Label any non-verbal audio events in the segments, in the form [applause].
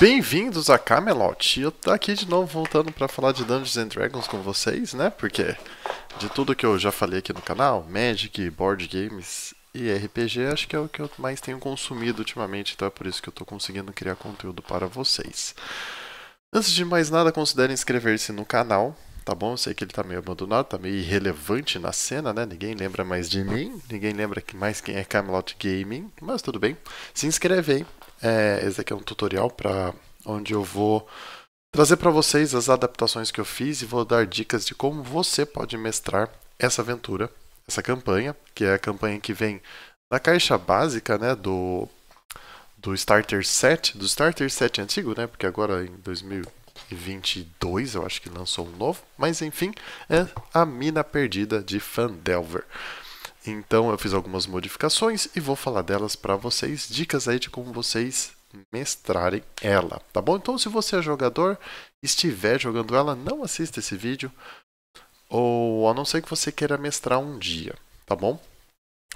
Bem-vindos a Camelot. Eu tô aqui de novo voltando para falar de Dungeons and Dragons com vocês, né? Porque de tudo que eu já falei aqui no canal, Magic, board games e RPG, acho que é o que eu mais tenho consumido ultimamente, então é por isso que eu tô conseguindo criar conteúdo para vocês. Antes de mais nada, considerem inscrever-se no canal, tá bom? Eu sei que ele tá meio abandonado, tá meio irrelevante na cena, né? Ninguém lembra mais de mim, ninguém lembra mais quem é Camelot Gaming, mas tudo bem. Se inscreve aí é, esse aqui é um tutorial para onde eu vou trazer para vocês as adaptações que eu fiz e vou dar dicas de como você pode mestrar essa aventura, essa campanha, que é a campanha que vem na caixa básica né, do, do Starter 7, do Starter set antigo, né, porque agora em 2022 eu acho que lançou um novo, mas enfim, é a Mina Perdida de Fandelver. Então eu fiz algumas modificações e vou falar delas para vocês, dicas aí de como vocês mestrarem ela, tá bom? Então se você é jogador, estiver jogando ela, não assista esse vídeo, ou a não ser que você queira mestrar um dia, tá bom?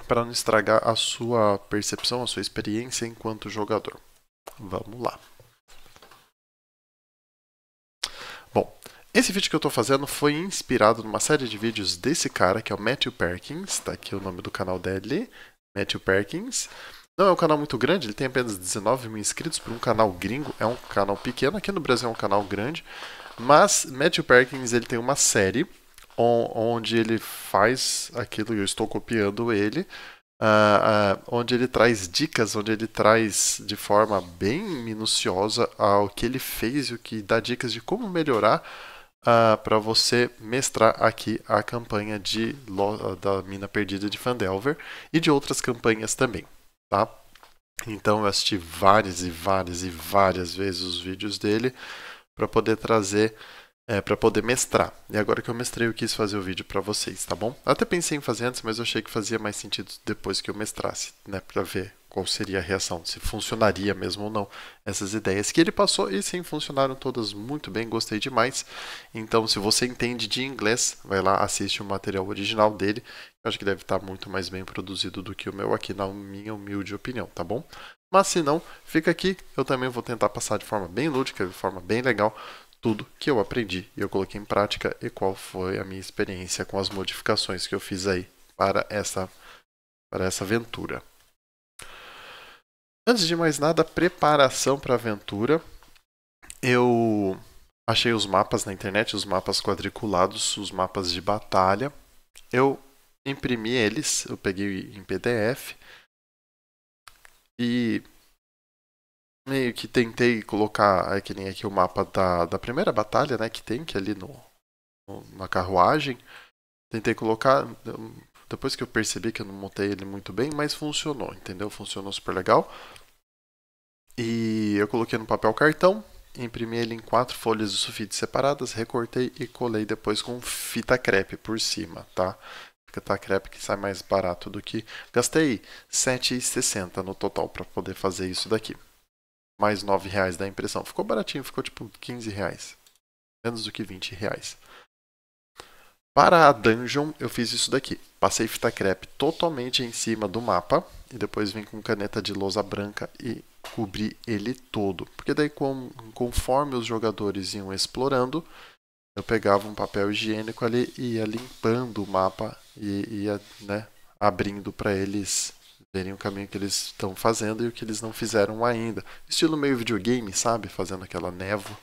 Para não estragar a sua percepção, a sua experiência enquanto jogador. Vamos lá. Esse vídeo que eu estou fazendo foi inspirado numa série de vídeos desse cara, que é o Matthew Perkins, tá aqui o nome do canal dele, Matthew Perkins. Não é um canal muito grande, ele tem apenas 19 mil inscritos para um canal gringo, é um canal pequeno, aqui no Brasil é um canal grande, mas Matthew Perkins ele tem uma série on, onde ele faz aquilo, eu estou copiando ele, Uh, uh, onde ele traz dicas, onde ele traz de forma bem minuciosa o que ele fez e o que dá dicas de como melhorar ah, para você mestrar aqui a campanha de, ah, da Mina Perdida de Fandelver e de outras campanhas também, tá? Então eu assisti várias e várias e várias vezes os vídeos dele para poder trazer, é, eh, para poder mestrar. E agora que eu mestrei, eu quis fazer o vídeo para vocês, tá bom? Até pensei em fazer antes, mas eu achei que fazia mais sentido depois que eu mestrasse, né, para ver qual seria a reação, se funcionaria mesmo ou não essas ideias que ele passou e sim funcionaram todas muito bem, gostei demais. Então, se você entende de inglês, vai lá assiste o material original dele. Eu acho que deve estar muito mais bem produzido do que o meu aqui, na minha humilde opinião, tá bom? Mas se não, fica aqui. Eu também vou tentar passar de forma bem lúdica, de forma bem legal, tudo que eu aprendi e eu coloquei em prática e qual foi a minha experiência com as modificações que eu fiz aí para essa para essa aventura. Antes de mais nada, preparação para a aventura. Eu achei os mapas na internet, os mapas quadriculados, os mapas de batalha. Eu imprimi eles, eu peguei em PDF e meio que tentei colocar, é que nem aqui o mapa da, da primeira batalha, né, que tem, que é ali no, no na carruagem. Tentei colocar, depois que eu percebi que eu não montei ele muito bem, mas funcionou, entendeu? Funcionou super legal. E eu coloquei no papel cartão, imprimi ele em quatro folhas de sulfite separadas, recortei e colei depois com fita crepe por cima, tá? Fita crepe que sai mais barato do que... Gastei R$ 7,60 no total para poder fazer isso daqui. Mais R$ reais da impressão. Ficou baratinho, ficou tipo R$ reais, Menos do que R$ reais. Para a dungeon, eu fiz isso daqui. Passei fita crepe totalmente em cima do mapa e depois vim com caneta de lousa branca e cobri ele todo. Porque daí, conforme os jogadores iam explorando, eu pegava um papel higiênico ali e ia limpando o mapa e ia né, abrindo para eles verem o caminho que eles estão fazendo e o que eles não fizeram ainda. Estilo meio videogame, sabe? Fazendo aquela névoa.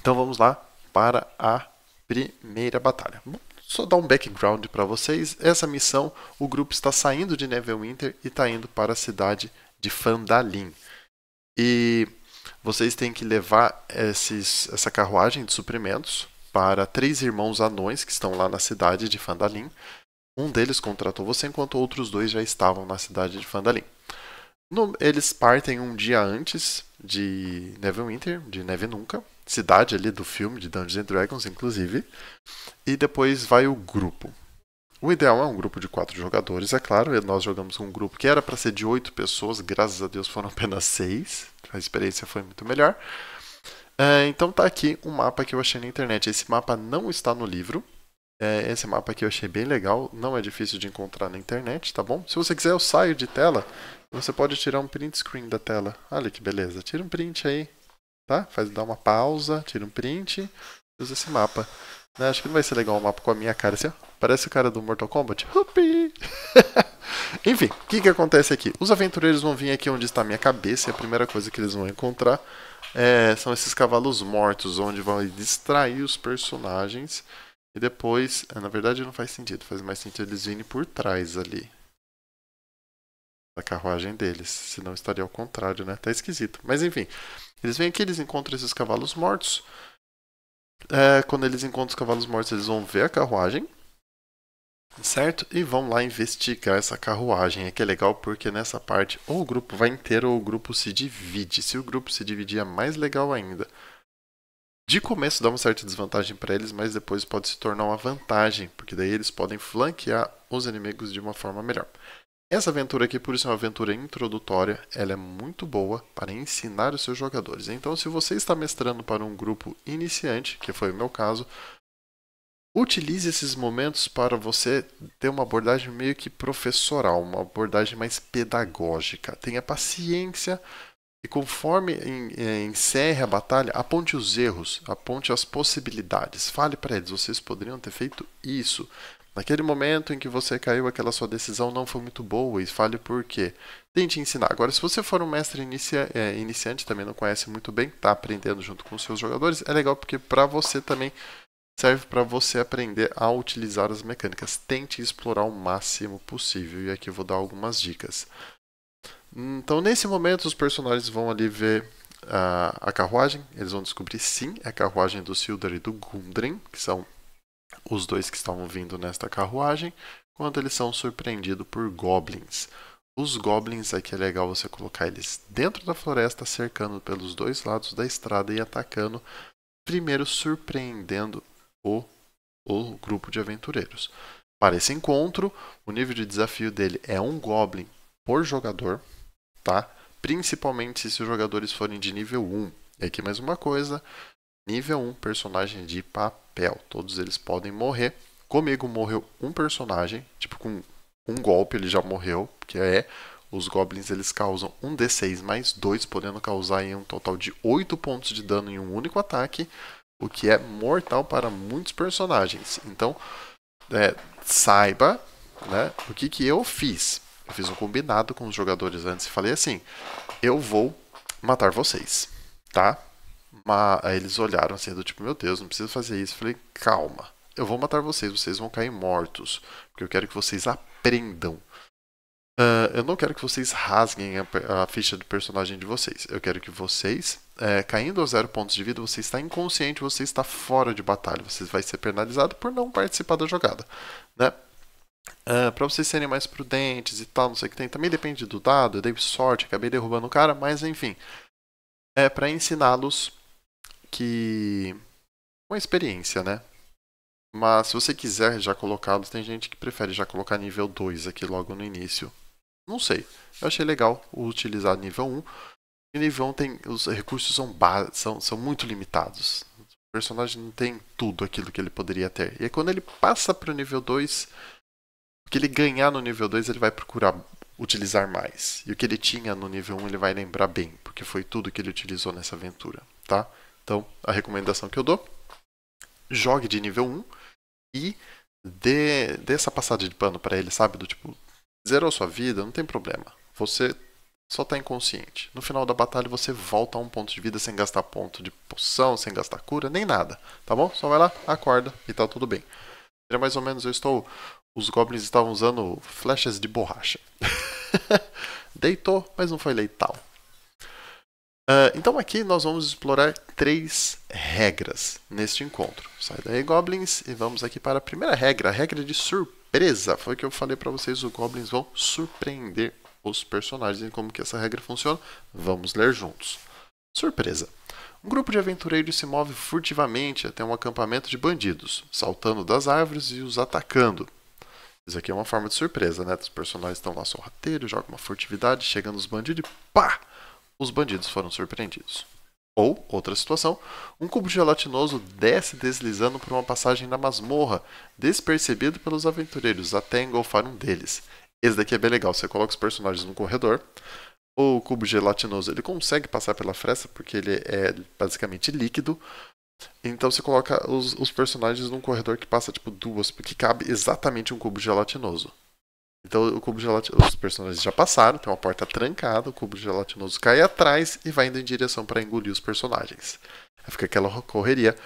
Então vamos lá para a primeira batalha. só dar um background para vocês. Essa missão, o grupo está saindo de Neverwinter e está indo para a cidade de Fandalin. E vocês têm que levar esses, essa carruagem de suprimentos para três irmãos anões que estão lá na cidade de Fandalin. Um deles contratou você, enquanto outros dois já estavam na cidade de Fandalin. No, eles partem um dia antes de Neverwinter, de Neve Nunca, cidade ali do filme de Dungeons and Dragons, inclusive. E depois vai o grupo. O ideal é um grupo de quatro jogadores, é claro. Nós jogamos um grupo que era para ser de oito pessoas, graças a Deus foram [laughs] apenas seis. A experiência foi muito melhor. É, então tá aqui um mapa que eu achei na internet. Esse mapa não está no livro. É, esse mapa aqui eu achei bem legal. Não é difícil de encontrar na internet, tá bom? Se você quiser, eu saio de tela. Você pode tirar um print screen da tela. Olha que beleza. Tira um print aí tá? Faz, dá uma pausa, tira um print usa esse mapa. Né? Acho que não vai ser legal um mapa com a minha cara assim, ó. Parece o cara do Mortal Kombat. [laughs] Enfim, o que, que acontece aqui? Os aventureiros vão vir aqui onde está a minha cabeça e a primeira coisa que eles vão encontrar é, são esses cavalos mortos, onde vão distrair os personagens. E depois, é, na verdade não faz sentido, faz mais sentido eles virem por trás ali da carruagem deles, senão estaria ao contrário, né? Tá esquisito. Mas enfim, eles vêm aqui, eles encontram esses cavalos mortos. É, quando eles encontram os cavalos mortos, eles vão ver a carruagem, certo? E vão lá investigar essa carruagem. É que é legal porque nessa parte ou o grupo vai inteiro ou o grupo se divide. Se o grupo se dividir é mais legal ainda. De começo dá uma certa desvantagem para eles, mas depois pode se tornar uma vantagem, porque daí eles podem flanquear os inimigos de uma forma melhor. Essa aventura aqui, por isso, é uma aventura introdutória, ela é muito boa para ensinar os seus jogadores. Então, se você está mestrando para um grupo iniciante, que foi o meu caso, utilize esses momentos para você ter uma abordagem meio que professoral, uma abordagem mais pedagógica. Tenha paciência e conforme é, encerre a batalha, aponte os erros, aponte as possibilidades. Fale para eles, vocês poderiam ter feito isso. Naquele momento em que você caiu, aquela sua decisão não foi muito boa e fale por quê. Tente ensinar. Agora, se você for um mestre inicia, é, iniciante, também não conhece muito bem, está aprendendo junto com os seus jogadores, é legal porque para você também serve para você aprender a utilizar as mecânicas. Tente explorar o máximo possível e aqui eu vou dar algumas dicas. Então, nesse momento, os personagens vão ali ver a, a carruagem. Eles vão descobrir, sim, é a carruagem do Sildar e do Gundren, que são os dois que estavam vindo nesta carruagem, quando eles são surpreendidos por goblins. Os goblins aqui é, é legal você colocar eles dentro da floresta, cercando pelos dois lados da estrada e atacando, primeiro surpreendendo o, o grupo de aventureiros. Para esse encontro, o nível de desafio dele é um goblin por jogador, tá? Principalmente se os jogadores forem de nível 1. E aqui mais uma coisa, nível 1, personagem de papel papel. Todos eles podem morrer. Comigo morreu um personagem, tipo com um golpe ele já morreu, que é os goblins eles causam um d6 mais dois, podendo causar em um total de oito pontos de dano em um único ataque, o que é mortal para muitos personagens. Então, é, saiba né, o que, que eu fiz. Eu fiz um combinado com os jogadores antes e falei assim: eu vou matar vocês, tá? Mas aí eles olharam assim, do tipo, meu Deus, não preciso fazer isso. Eu falei, calma, eu vou matar vocês, vocês vão cair mortos. Porque eu quero que vocês aprendam. Uh, eu não quero que vocês rasguem a, a, ficha do personagem de vocês. Eu quero que vocês, é, caindo a zero pontos de vida, você está inconsciente, você está fora de batalha. Você vai ser penalizado por não participar da jogada. Né? Uh, ah, para vocês serem mais prudentes e tal, não sei o que tem. Também depende do dado, eu dei sorte, acabei derrubando o cara, mas enfim. É para ensiná-los que. Uma experiência, né? Mas se você quiser já colocá-los, tem gente que prefere já colocar nível 2 aqui logo no início. Não sei. Eu achei legal utilizar nível 1. nível 1 tem. Os recursos são, são, são muito limitados. O personagem não tem tudo aquilo que ele poderia ter. E aí, quando ele passa para o nível 2, o que ele ganhar no nível 2, ele vai procurar utilizar mais. E o que ele tinha no nível 1, ele vai lembrar bem, porque foi tudo que ele utilizou nessa aventura, tá? Então, a recomendação que eu dou, jogue de nível 1 e dê, dê essa passada de pano para ele, sabe? Do tipo, zerou sua vida, não tem problema. Você só está inconsciente. No final da batalha você volta a um ponto de vida sem gastar ponto de poção, sem gastar cura, nem nada, tá bom? Só vai lá, acorda e tá tudo bem. Era é mais ou menos, eu estou. Os goblins estavam usando flechas de borracha. [laughs] Deitou, mas não foi leital. Uh, então aqui nós vamos explorar três regras neste encontro. Sai daí, Goblins, e vamos aqui para a primeira regra, a regra de surpresa. Foi o que eu falei para vocês, os Goblins vão surpreender os personagens e como que essa regra funciona. Vamos ler juntos. Surpresa. Um grupo de aventureiros se move furtivamente até um acampamento de bandidos, saltando das árvores e os atacando. Isso aqui é uma forma de surpresa, né? Os personagens estão lá sorrateiros, jogam uma furtividade, chegando os bandidos e pá! os bandidos foram surpreendidos. Ou, outra situação, um cubo gelatinoso desce deslizando por uma passagem na masmorra, despercebido pelos aventureiros, até engolfar um deles. Esse daqui é bem legal, você coloca os personagens no corredor, o cubo gelatinoso ele consegue passar pela fresta, porque ele é basicamente líquido, então você coloca os, os personagens num corredor que passa tipo duas, porque cabe exatamente um cubo gelatinoso. Então o cubo gelatinoso, os personagens já passaram, tem uma porta trancada, o cubo gelatinoso cai atrás e vai indo em direção para engolir os personagens. Aí fica aquela correria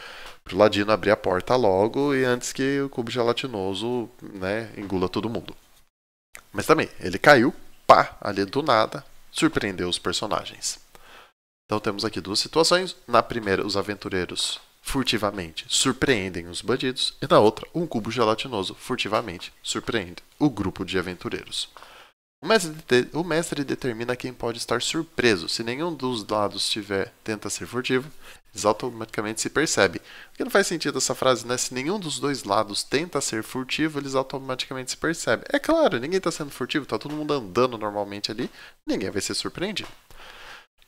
pro Ladino abrir a porta logo e antes que o cubo gelatinoso, né, engula todo mundo. Mas também, ele caiu, pá, ali do nada, surpreendeu os personagens. Então temos aqui duas situações. Na primeira, os aventureiros furtivamente surpreendem os bandidos, e na outra, um cubo gelatinoso furtivamente surpreende o grupo de aventureiros. O mestre, de, o mestre determina quem pode estar surpreso. Se nenhum dos lados tiver tenta ser furtivo, eles automaticamente se percebem. Porque não faz sentido essa frase, né? Se nenhum dos dois lados tenta ser furtivo, eles automaticamente se percebem. É claro, ninguém está sendo furtivo, está todo mundo andando normalmente ali, ninguém vai ser surpreendido.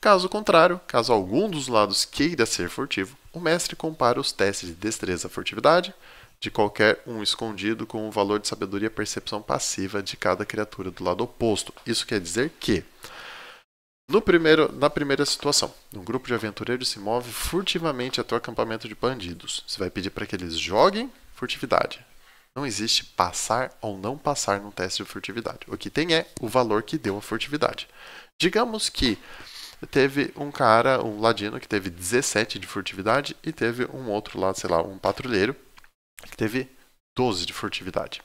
Caso contrário, caso algum dos lados queira ser furtivo, o mestre compara os testes de destreza e furtividade de qualquer um escondido com o valor de sabedoria e percepção passiva de cada criatura do lado oposto. Isso quer dizer que, primeiro, na primeira situação, um grupo de aventureiros se move furtivamente até o acampamento de bandidos. Você vai pedir para que eles joguem furtividade. Não existe passar ou não passar num teste de furtividade. O que tem é o valor que deu a furtividade. Digamos que teve um cara, um ladino, que teve 17 de furtividade, e teve um outro lá, sei lá, um patrulheiro, que teve 12 de furtividade.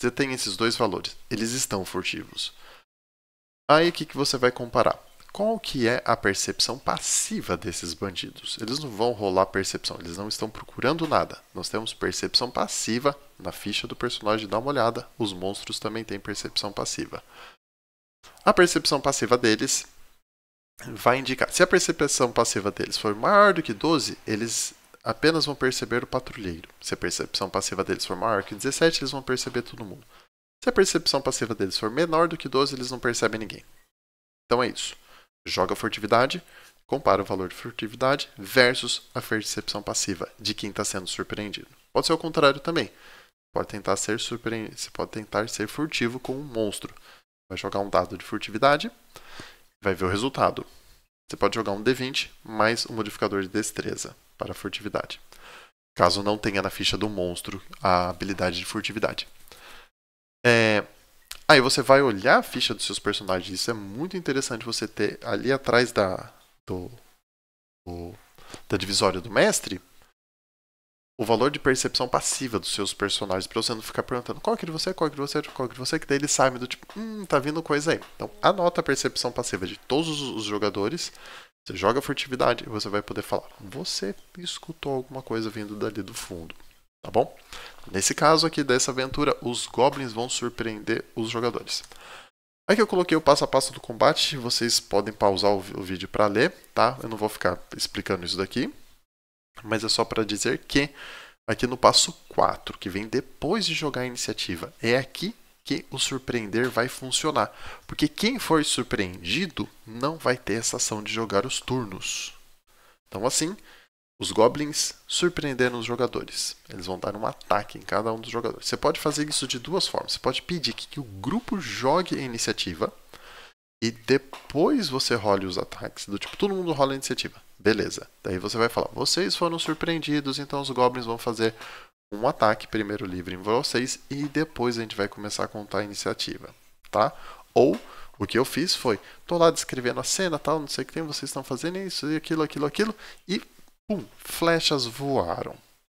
Você tem esses dois valores, eles estão furtivos. Aí o que, que você vai comparar? Qual que é a percepção passiva desses bandidos? Eles não vão rolar percepção, eles não estão procurando nada. Nós temos percepção passiva na ficha do personagem, dá uma olhada. Os monstros também têm percepção passiva. A percepção passiva deles vai indicar. Se a percepção passiva deles for maior do que 12, eles apenas vão perceber o patrulheiro. Se a percepção passiva deles for maior que 17, eles vão perceber todo mundo. Se a percepção passiva deles for menor do que 12, eles não percebem ninguém. Então é isso. Joga furtividade, compara o valor de furtividade versus a percepção passiva de quem está sendo surpreendido. Pode ser o contrário também. Pode tentar ser surpreendido, você pode tentar ser furtivo com um monstro. Vai jogar um dado de furtividade vai ver o resultado. Você pode jogar um D20 mais um modificador de destreza para furtividade, caso não tenha na ficha do monstro a habilidade de furtividade. É... Aí você vai olhar a ficha dos seus personagens. Isso é muito interessante você ter ali atrás da, do, do da divisória do mestre o valor de percepção passiva dos seus personagens para você não ficar perguntando qual que de você, qual que de você, qual que de você, que daí ele sai do tipo, hum, tá vindo coisa aí. Então anota a percepção passiva de todos os jogadores. Você joga furtividade e você vai poder falar, você escutou alguma coisa vindo dali do fundo, tá bom? Nesse caso aqui dessa aventura, os goblins vão surpreender os jogadores. Aqui eu coloquei o passo a passo do combate, vocês podem pausar o vídeo para ler, tá? Eu não vou ficar explicando isso daqui, mas é só para dizer que aqui no passo 4, que vem depois de jogar a iniciativa, é aqui que o surpreender vai funcionar. Porque quem for surpreendido não vai ter essa ação de jogar os turnos. Então, assim, os goblins surpreenderam os jogadores. Eles vão dar um ataque em cada um dos jogadores. Você pode fazer isso de duas formas. Você pode pedir que, o grupo jogue a iniciativa e depois você role os ataques. Do tipo, todo mundo rola a iniciativa. Beleza. Daí você vai falar: vocês foram surpreendidos, então os goblins vão fazer um ataque primeiro livre em vocês e depois a gente vai começar a contar a iniciativa, tá? Ou o que eu fiz foi: tô lá descrevendo a cena, tal, não sei o que tem, vocês estão fazendo isso e aquilo, aquilo, aquilo, e pum, flechas voaram.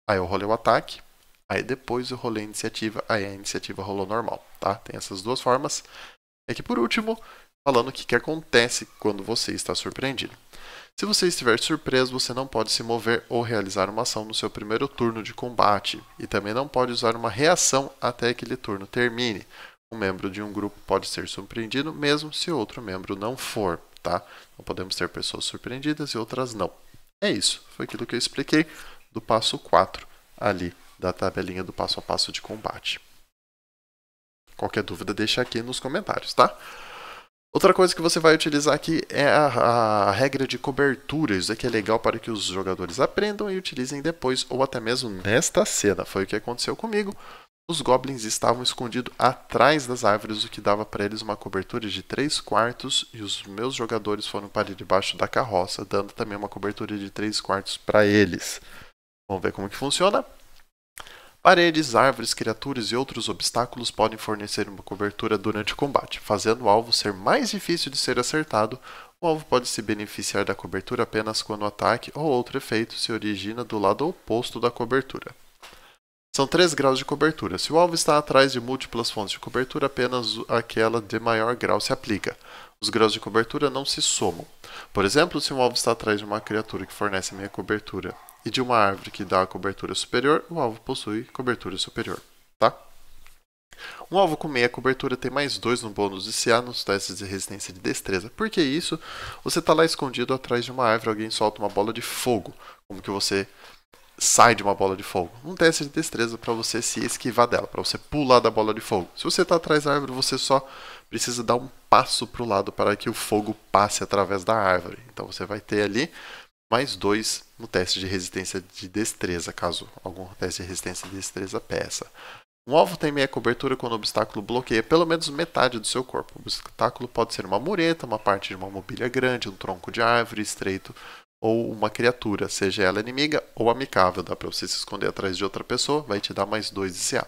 Aí eu rolei o ataque, aí depois eu rolei a iniciativa, aí a iniciativa rolou normal, tá? Tem essas duas formas. É que por último, falando o que, que acontece quando você está surpreendido. Se você estiver surpreso, você não pode se mover ou realizar uma ação no seu primeiro turno de combate, e também não pode usar uma reação até que aquele turno termine. Um membro de um grupo pode ser surpreendido, mesmo se outro membro não for, tá? Não podemos ter pessoas surpreendidas e outras não. É isso, foi aquilo que eu expliquei do passo 4 ali da tabelinha do passo a passo de combate. Qualquer dúvida, deixa aqui nos comentários, tá? Outra coisa que você vai utilizar aqui é a, a, regra de cobertura. Isso aqui é legal para que os jogadores aprendam e utilizem depois, ou até mesmo nesta cena. Foi o que aconteceu comigo. Os goblins estavam escondidos atrás das árvores, o que dava para eles uma cobertura de 3 quartos, e os meus jogadores foram para debaixo da carroça, dando também uma cobertura de 3 quartos para eles. Vamos ver como que funciona? Paredes, árvores, criaturas e outros obstáculos podem fornecer uma cobertura durante o combate, fazendo o alvo ser mais difícil de ser acertado. O alvo pode se beneficiar da cobertura apenas quando o ataque ou outro efeito se origina do lado oposto da cobertura. São três graus de cobertura. Se o alvo está atrás de múltiplas fontes de cobertura, apenas aquela de maior grau se aplica. Os graus de cobertura não se somam. Por exemplo, se um alvo está atrás de uma criatura que fornece meia cobertura e de uma árvore que dá a cobertura superior, o alvo possui cobertura superior. Tá? Um alvo com meia cobertura tem mais 2 no bônus de CA nos testes de resistência de destreza. Por que isso? Você está lá escondido atrás de uma árvore, alguém solta uma bola de fogo. Como que você sai de uma bola de fogo? Um teste de destreza para você se esquivar dela, para você pular da bola de fogo. Se você está atrás da árvore, você só precisa dar um passo para o lado para que o fogo passe através da árvore. Então você vai ter ali mais 2 no teste de resistência de destreza, caso algum teste de resistência de destreza peça. Um alvo tem meia cobertura quando o obstáculo bloqueia pelo menos metade do seu corpo. O obstáculo pode ser uma mureta, uma parte de uma mobília grande, um tronco de árvore estreito ou uma criatura, seja ela inimiga ou amigável. Dá para você se esconder atrás de outra pessoa, vai te dar mais 2 de CA.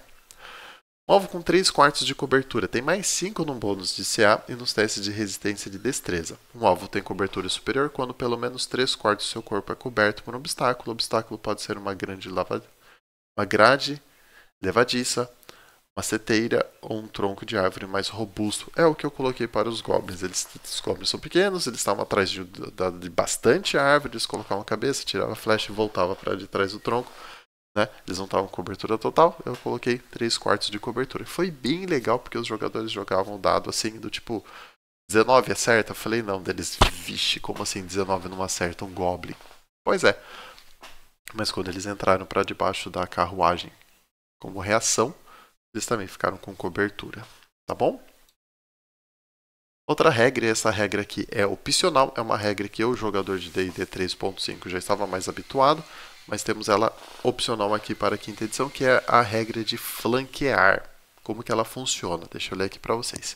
Alvo com 3 quartos de cobertura tem mais 5 no bônus de CA e nos testes de resistência e de destreza. Um alvo tem cobertura superior quando pelo menos 3 quartos do seu corpo é coberto por um obstáculo. O obstáculo pode ser uma grande lava... uma grade levadiça, uma seteira ou um tronco de árvore mais robusto. É o que eu coloquei para os goblins. Eles, os goblins são pequenos, eles estavam atrás de, de bastante árvore, eles colocavam a cabeça, tiravam a flecha e voltavam para de trás do tronco. Né? Eles não estavam com cobertura total, eu coloquei 3 quartos de cobertura. Foi bem legal porque os jogadores jogavam dado assim, do tipo 19 acerta? Eu falei não, deles, vixe, como assim 19 não acerta um Goblin? Pois é. Mas quando eles entraram para debaixo da carruagem como reação, eles também ficaram com cobertura, tá bom? Outra regra, e essa regra aqui é opcional, é uma regra que eu, jogador de D&D 3.5, já estava mais habituado, mas temos ela opcional aqui para a quinta edição, que é a regra de flanquear. Como que ela funciona? Deixa eu ler aqui para vocês.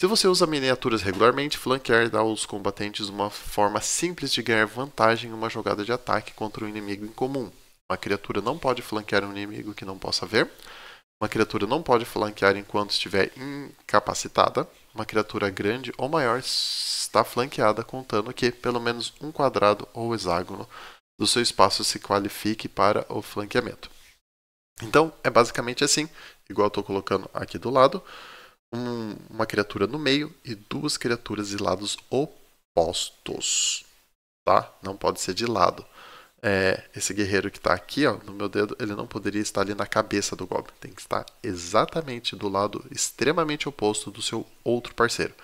Se você usa miniaturas regularmente, flanquear dá aos combatentes uma forma simples de ganhar vantagem em uma jogada de ataque contra um inimigo em comum. Uma criatura não pode flanquear um inimigo que não possa ver. Uma criatura não pode flanquear enquanto estiver incapacitada. Uma criatura grande ou maior está flanqueada contando que pelo menos um quadrado ou hexágono do seu espaço se qualifique para o flanqueamento. Então, é basicamente assim, igual estou colocando aqui do lado, um, uma criatura no meio e duas criaturas de lados opostos. Tá? Não pode ser de lado. É, esse guerreiro que está aqui ó, no meu dedo, ele não poderia estar ali na cabeça do Goblin. Tem que estar exatamente do lado extremamente oposto do seu outro parceiro.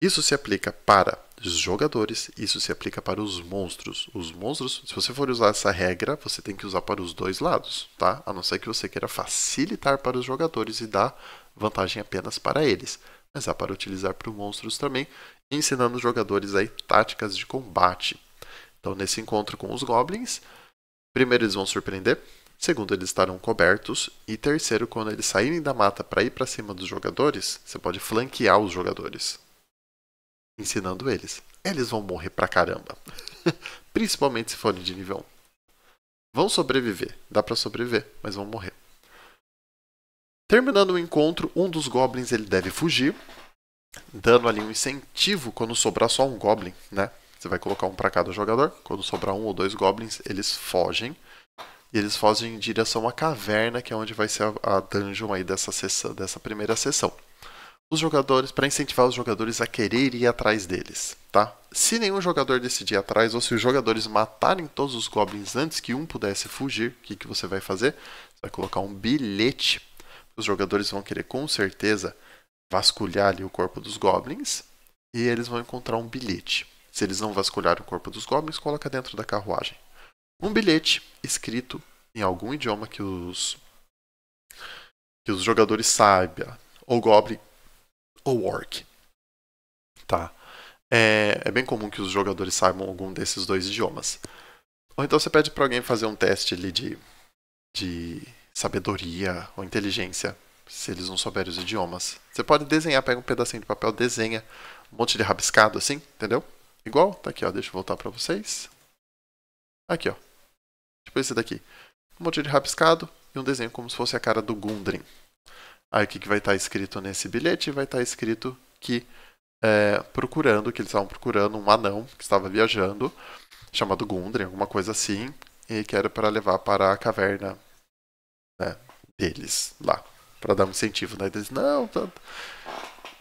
Isso se aplica para jogadores, isso se aplica para os monstros. Os monstros, se você for usar essa regra, você tem que usar para os dois lados, tá? A não ser que você queira facilitar para os jogadores e dar vantagem apenas para eles. Mas há para utilizar para os monstros também, ensinando os jogadores aí táticas de combate. Então, nesse encontro com os goblins, primeiro eles vão surpreender, Segundo, eles estarão cobertos. E terceiro, quando eles saírem da mata para ir para cima dos jogadores, você pode flanquear os jogadores ensinando eles. Eles vão morrer pra caramba. [laughs] Principalmente se forem de nível 1. Vão sobreviver, dá para sobreviver, mas vão morrer. Terminando o encontro, um dos goblins ele deve fugir, dando ali um incentivo quando sobrar só um goblin, né? Você vai colocar um para cada jogador. Quando sobrar um ou dois goblins, eles fogem. E eles fogem em direção à caverna, que é onde vai ser a, dungeon aí dessa, sessão, dessa primeira sessão os jogadores, para incentivar os jogadores a querer ir atrás deles, tá? Se nenhum jogador decidir atrás, ou se os jogadores matarem todos os goblins antes que um pudesse fugir, o que, que você vai fazer? Você vai colocar um bilhete. Os jogadores vão querer com certeza vasculhar ali o corpo dos goblins e eles vão encontrar um bilhete. Se eles não vasculharem o corpo dos goblins, coloca dentro da carruagem. Um bilhete escrito em algum idioma que os que os jogadores saibam, ou goblin ou orc. Tá? É, é bem comum que os jogadores saibam algum desses dois idiomas. Ou então você pede para alguém fazer um teste ali de, de sabedoria ou inteligência, se eles não souberem os idiomas. Você pode desenhar, pega um pedacinho de papel, desenha um monte de rabiscado assim, entendeu? Igual, tá aqui, ó, deixa eu voltar para vocês. Aqui, ó. Tipo esse daqui. Um monte de rabiscado e um desenho como se fosse a cara do Gundren, Aí o que, que vai estar tá escrito nesse bilhete? Vai estar tá escrito que é, procurando, que eles estavam procurando um anão que estava viajando, chamado Gundren, alguma coisa assim, e que era para levar para a caverna né, deles lá, para dar um incentivo. Né? Eles, não, tanto tá,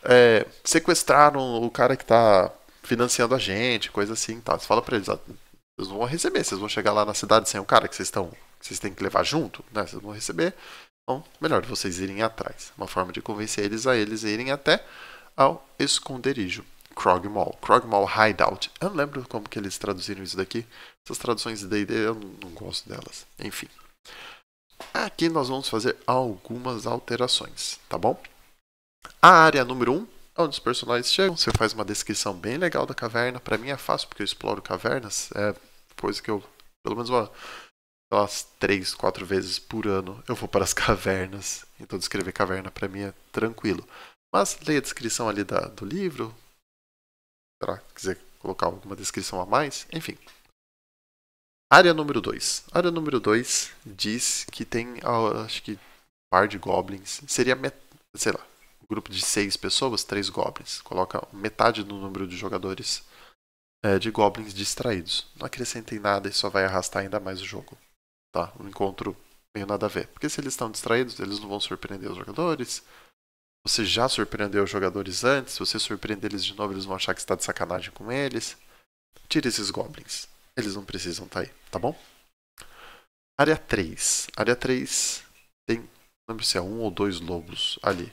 é, sequestraram o cara que está financiando a gente, coisa assim. Tá. Você fala para eles, ó, ah, vocês vão receber, vocês vão chegar lá na cidade sem o cara que vocês estão, vocês têm que levar junto, né? vocês vão receber. Então, melhor vocês irem atrás. Uma forma de convencer eles a eles irem até ao esconderijo. Crogmaw, Crogmaw Hideout. Eu não lembro como que eles traduziram isso daqui. Essas traduções de D&D eu não gosto delas. Enfim. Aqui nós vamos fazer algumas alterações, tá bom? A área número 1 um, é onde os personagens chegam. Você faz uma descrição bem legal da caverna. Para mim é fácil porque eu exploro cavernas. É coisa que eu... Pelo menos uma umas três, quatro vezes por ano eu vou para as [laughs] cavernas. Então descrever caverna para mim é tranquilo. Mas leia a descrição ali da, do livro. Será que quiser colocar alguma descrição a mais? Enfim. Área número 2. Área número 2 diz que tem, ah, acho que, um par de goblins. Seria, sei lá, um grupo de seis pessoas, três goblins. Coloca metade do número de jogadores é, de goblins distraídos. Não acrescentem nada e só vai arrastar ainda mais o jogo tá? Um encontro meio nada a ver. Porque se eles estão distraídos, eles não vão surpreender os jogadores. Você já surpreendeu os jogadores antes, se você surpreender eles de novo, eles vão achar que está de sacanagem com eles. Tire esses goblins. Eles não precisam estar tá aí, tá bom? Área 3. Área 3 tem, sei se é um ou dois lobos ali.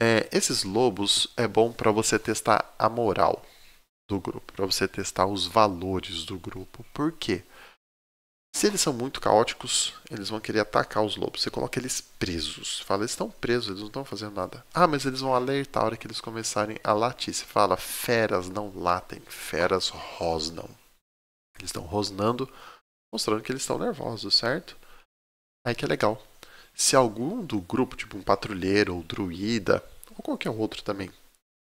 É, esses lobos é bom para você testar a moral do grupo, para você testar os valores do grupo. Por quê? Se eles são muito caóticos, eles vão querer atacar os lobos. Você coloca eles presos. Fala, eles estão presos, eles não estão fazendo nada. Ah, mas eles vão alertar a hora que eles começarem a latir. Você fala, feras não latem, feras rosnam. Eles estão rosnando, mostrando que eles estão nervosos, certo? Aí que é legal. Se algum do grupo, tipo um patrulheiro ou druida, ou qualquer outro também,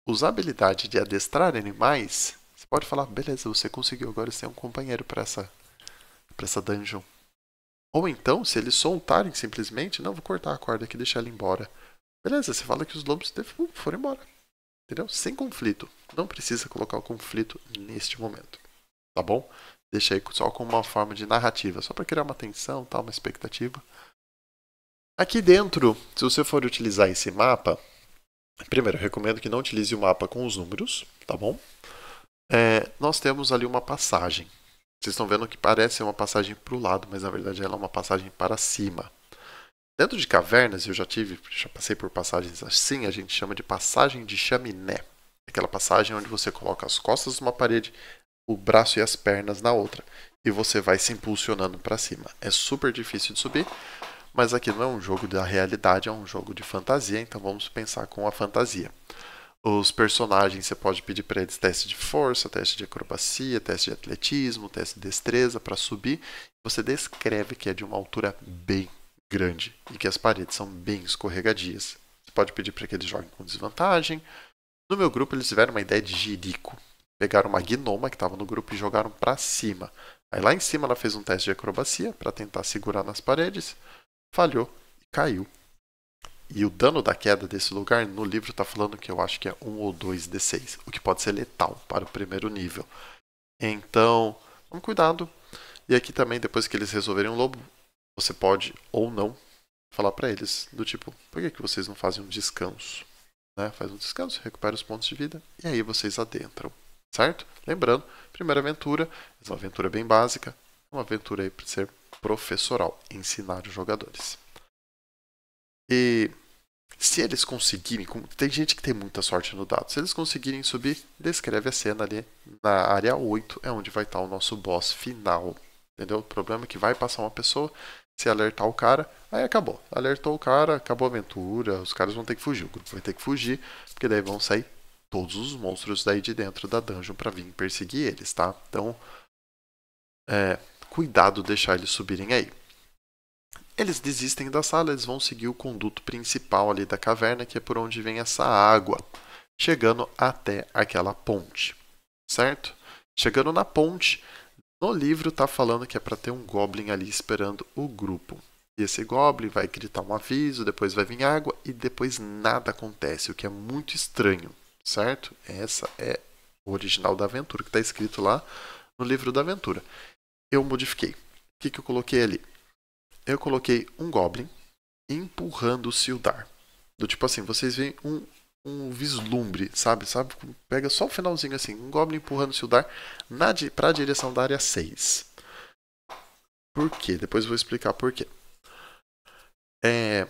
usar a habilidade de adestrar animais, você pode falar, beleza, você conseguiu, agora você tem é um companheiro para essa para essa dungeon. Ou então, se eles soltarem simplesmente, não, vou cortar a corda aqui e deixar ele embora. Beleza, você fala que os lobos foram embora. Entendeu? Sem conflito. Não precisa colocar o conflito neste momento. Tá bom? Deixa aí só como uma forma de narrativa, só para criar uma tensão, tal, uma expectativa. Aqui dentro, se você for utilizar esse mapa, primeiro, eu recomendo que não utilize o mapa com os números, tá bom? É, nós temos ali uma passagem. Vocês estão vendo que parece ser uma passagem para o lado, mas na verdade ela é uma passagem para cima. Dentro de cavernas, eu já tive, já passei por passagens assim, a gente chama de passagem de chaminé. Aquela passagem onde você coloca as costas numa parede, o braço e as pernas na outra, e você vai se impulsionando para cima. É super difícil de subir, mas aqui não é um jogo da realidade, é um jogo de fantasia, então vamos pensar com a fantasia. Os personagens você pode pedir para eles teste de força, teste de acrobacia, teste de atletismo, teste de destreza para subir. Você descreve que é de uma altura bem grande e que as paredes são bem escorregadias. Você pode pedir para que eles joguem com desvantagem. No meu grupo eles tiveram uma ideia de jirico. Pegaram uma gnoma que estava no grupo e jogaram para cima. Aí lá em cima ela fez um teste de acrobacia para tentar segurar nas paredes, falhou e caiu. E o dano da queda desse lugar no livro está falando que eu acho que é 1 ou 2 D6, o que pode ser letal para o primeiro nível. Então, tome cuidado. E aqui também, depois que eles resolverem o lobo, você pode ou não falar para eles do tipo, por que, que vocês não fazem um descanso? Né? Faz um descanso, recupera os pontos de vida e aí vocês adentram, certo? Lembrando, primeira aventura, é uma aventura bem básica, uma aventura aí para ser professoral, ensinar os jogadores. E se eles conseguirem, tem gente que tem muita sorte no dado, se eles conseguirem subir, descreve a cena ali na área 8, é onde vai estar o nosso boss final. Entendeu? O problema é que vai passar uma pessoa, se alertar o cara, aí acabou. Alertou o cara, acabou a aventura, os caras vão ter que fugir, o grupo vai ter que fugir, porque daí vão sair todos os monstros daí de dentro da dungeon para vir perseguir eles, tá? Então, é, cuidado deixar eles subirem aí. Eles desistem da sala, eles vão seguir o conduto principal ali da caverna, que é por onde vem essa água, chegando até aquela ponte, certo? Chegando na ponte, no livro tá falando que é para ter um goblin ali esperando o grupo. E esse goblin vai gritar um aviso, depois vai vir água e depois nada acontece, o que é muito estranho, certo? Essa é o original da aventura que está escrito lá no livro da aventura. Eu modifiquei. O que, que eu coloquei ali? eu coloquei um Goblin empurrando o Sildar. Do tipo assim, vocês veem um, um vislumbre, sabe? Sabe? Pega só o finalzinho assim, um Goblin empurrando o Sildar na, pra direção da área 6. Por quê? Depois eu vou explicar por quê. É,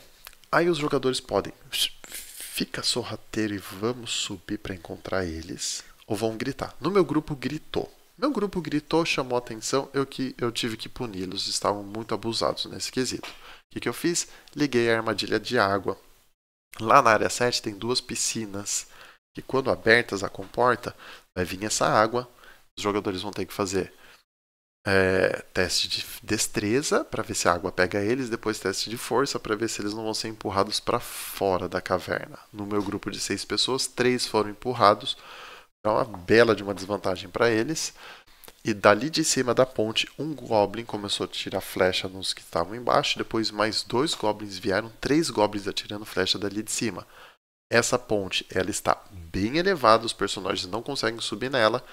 aí os jogadores podem. Fica sorrateiro e vamos subir para encontrar eles. Ou vão gritar. No meu grupo gritou. Meu grupo gritou, chamou atenção, eu, que, eu tive que puni-los, estavam muito abusados nesse quesito. O que, que eu fiz? Liguei a armadilha de água. Lá na área 7 tem duas piscinas, que quando abertas a comporta, vai vir essa água. Os jogadores vão ter que fazer é, teste de destreza para ver se a água pega eles, depois teste de força para ver se eles não vão ser empurrados para fora da caverna. No meu grupo de seis pessoas, três foram empurrados é uma bela de uma desvantagem para eles. E dali de cima da ponte, um Goblin começou a tirar flecha nos que estavam embaixo. Depois, mais dois Goblins vieram, três Goblins atirando flecha dali de cima. Essa ponte ela está bem elevada, os personagens não conseguem subir nela.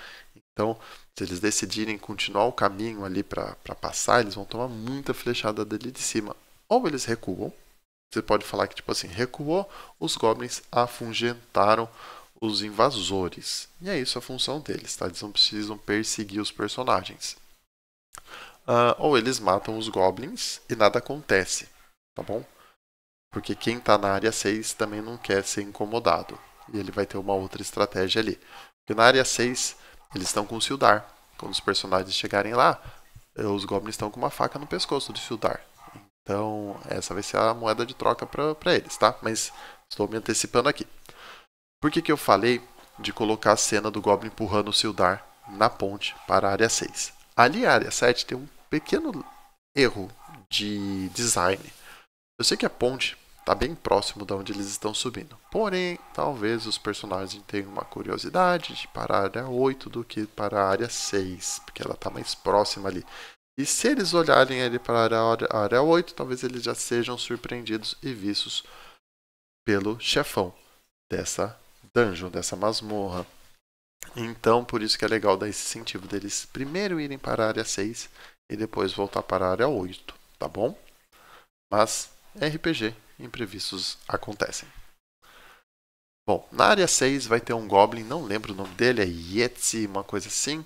Então, se eles decidirem continuar o caminho ali para passar, eles vão tomar muita flechada dali de cima. Ou eles recuam. Você pode falar que, tipo assim, recuou, os Goblins afungentaram os invasores. E é isso a função deles, tá? Eles não precisam perseguir os personagens. Uh, ou eles matam os goblins e nada acontece, tá bom? Porque quem tá na área 6 também não quer ser incomodado. E ele vai ter uma outra estratégia ali. Porque na área 6, eles estão com o Sildar. Quando os personagens chegarem lá, eh, os goblins estão com uma faca no pescoço do Sildar. Então, essa vai ser a moeda de troca para eles, tá? Mas estou me antecipando aqui. Por que, que eu falei de colocar a cena do Goblin empurrando o Sildar na ponte para a área 6? Ali, a área 7 tem um pequeno erro de design. Eu sei que a ponte está bem próximo de onde eles estão subindo. Porém, talvez os personagens tenham uma curiosidade de para a área 8 do que para a área 6, porque ela está mais próxima ali. E se eles olharem ali para a área, área 8, talvez eles já sejam surpreendidos e vistos pelo chefão dessa dungeon, dessa masmorra. Então, por isso que é legal dar esse incentivo deles primeiro irem para a área 6 e depois voltar para a área 8, tá bom? Mas RPG, imprevistos acontecem. Bom, na área 6 vai ter um Goblin, não lembro o nome dele, é Yetzi, uma coisa assim.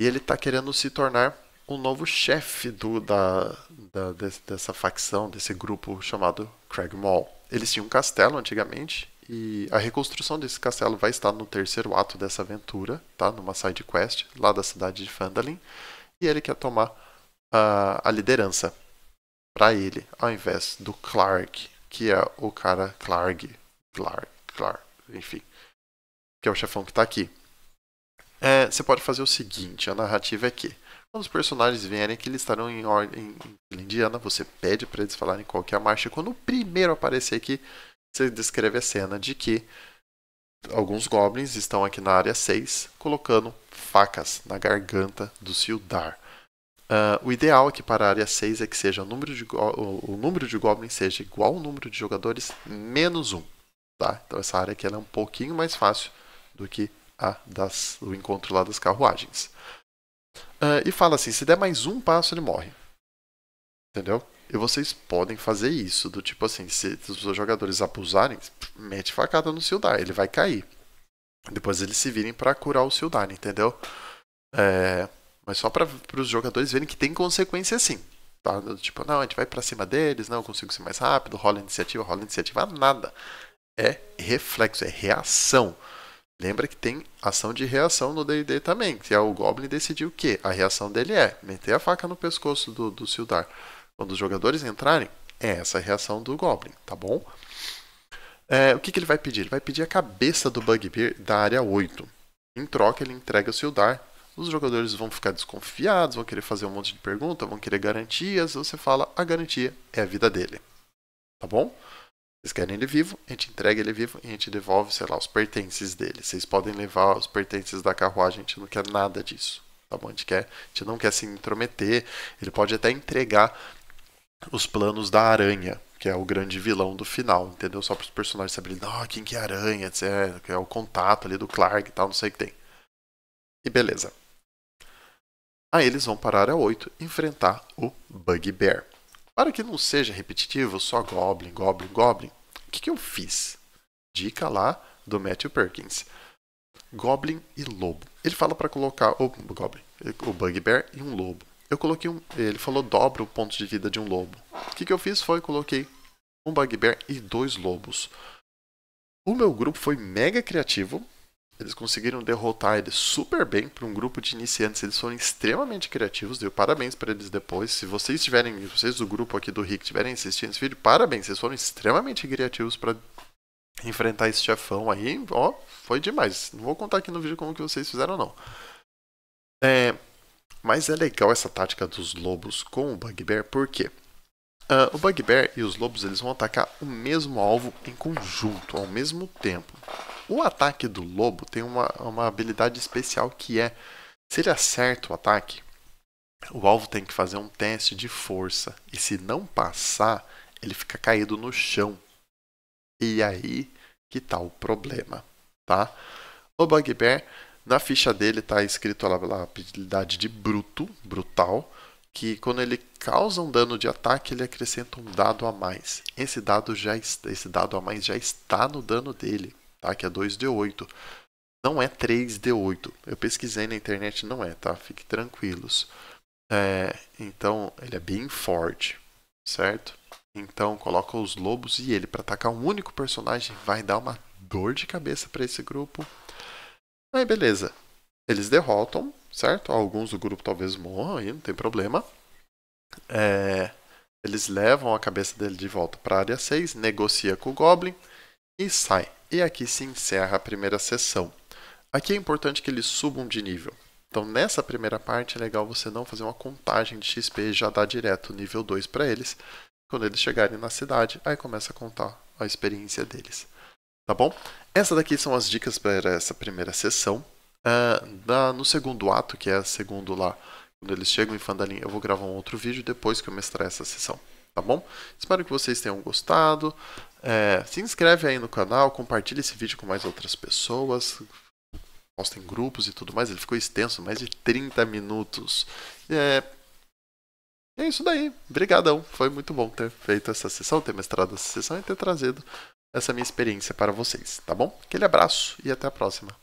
E ele está querendo se tornar o um novo chefe do, da, da, dessa facção, desse grupo chamado Craig Mall. Eles tinham um castelo antigamente, e a reconstrução desse castelo vai estar no terceiro ato dessa aventura, tá? Numa side quest lá da cidade de Phandalin. E ele quer tomar uh, a liderança para ele, ao invés do Clark, que é o cara Clark, Clark, Clark, enfim, que é o chefão que está aqui. É, você pode fazer o seguinte, a narrativa é que quando os personagens vierem que eles estarão em ordem em indiana, você pede para eles falarem qual é a marcha. Quando o primeiro aparecer aqui, você descreve a cena de que alguns goblins estão aqui na área 6 colocando facas na garganta do Sildar. Uh, o ideal aqui é para a área 6 é que seja o número, de o número de goblins seja igual ao número de jogadores menos um. Tá? Então essa área aqui é um pouquinho mais fácil do que a das, encontro lá das carruagens. Uh, e fala assim, se der mais um passo ele morre. Entendeu? E vocês podem fazer isso, do tipo assim, se os seus jogadores abusarem, mete facada no Sildar, ele vai cair. Depois eles se virem para curar o Sildar, entendeu? É, mas só para os jogadores verem que tem consequência sim. Tá? Tipo, não, a gente vai para cima deles, não, eu consigo ser mais rápido, rola iniciativa, rola iniciativa, nada. É reflexo, é reação. Lembra que tem ação de reação no D&D também, que é o Goblin decidir o que? A reação dele é meter a faca no pescoço do, do Sildar. Quando os jogadores entrarem, é essa a reação do Goblin, tá bom? É, o que, que, ele vai pedir? Ele vai pedir a cabeça do Bugbear da área 8. Em troca, ele entrega o dar Os jogadores vão ficar desconfiados, vão querer fazer um monte de pergunta, vão querer garantias. Você fala, a garantia é a vida dele. Tá bom? Vocês querem ele vivo, a gente entrega ele vivo e a gente devolve, sei lá, os pertences dele. Vocês podem levar os pertences da carruagem, a gente não quer nada disso. Tá bom? A gente, quer, a gente não quer se intrometer. Ele pode até entregar os planos da aranha, que é o grande vilão do final, entendeu? Só para os personagens saberem, ah, quem que é aranha, etc. É o contato ali do Clark e tal, não sei o que tem. E beleza. Aí eles vão parar a 8 enfrentar o Bugbear. Para que não seja repetitivo, só Goblin, Goblin, Goblin, o que, que eu fiz? Dica lá do Matthew Perkins. Goblin e lobo. Ele fala para colocar o Goblin, o Bugbear e um lobo eu coloquei um. Ele falou dobra o ponto de vida de um lobo. O que, que eu fiz foi coloquei um bugbear e dois lobos. O meu grupo foi mega criativo. Eles conseguiram derrotar ele super bem para um grupo de iniciantes. Eles foram extremamente criativos. Deu parabéns para eles depois. Se vocês tiverem, vocês do grupo aqui do Rick tiverem assistindo esse vídeo, parabéns. Vocês foram extremamente criativos para enfrentar esse chefão aí. Ó, foi demais. Não vou contar aqui no vídeo como que vocês fizeram não. É, mas é legal essa tática dos lobos com o Bugbear, por quê? Uh, o Bugbear e os lobos eles vão atacar o mesmo alvo em conjunto, ao mesmo tempo. O ataque do lobo tem uma, uma habilidade especial que é: se ele acerta o ataque, o alvo tem que fazer um teste de força. E se não passar, ele fica caído no chão. E aí que está o problema, tá? O Bugbear na ficha dele está escrito lá, lá, a habilidade de bruto, brutal, que quando ele causa um dano de ataque, ele acrescenta um dado a mais. Esse dado já esse dado a mais já está no dano dele, tá? Que é 2d8. Não é 3d8. Eu pesquisei na internet, não é, tá? Fique tranquilos. É, então, ele é bem forte, certo? Então, coloca os lobos e ele para atacar um único personagem vai dar uma dor de cabeça para esse grupo Aí beleza. Eles derrotam, certo? Alguns do grupo talvez morram aí, não tem problema. É... Eles levam a cabeça dele de volta para a área 6, negocia com o Goblin e sai. E aqui se encerra a primeira sessão. Aqui é importante que eles subam de nível. Então nessa primeira parte é legal você não fazer uma contagem de XP e já dar direto nível 2 para eles. Quando eles chegarem na cidade, aí começa a contar a experiência deles tá bom? Essas daqui são as dicas para essa primeira sessão. Uh, ah, da, no segundo ato, que é segundo lá, quando eles chegam em Fandalin, eu vou gravar um outro vídeo depois que eu mestrar essa sessão, tá bom? Espero que vocês tenham gostado. É, se inscreve aí no canal, compartilha esse vídeo com mais outras pessoas, posta em grupos e tudo mais. Ele ficou extenso, mais de 30 minutos. É, é isso daí. Obrigadão. Foi muito bom ter feito essa sessão, ter mestrado essa sessão e ter trazido essa minha experiência para vocês, tá bom? Aquele abraço e até a próxima.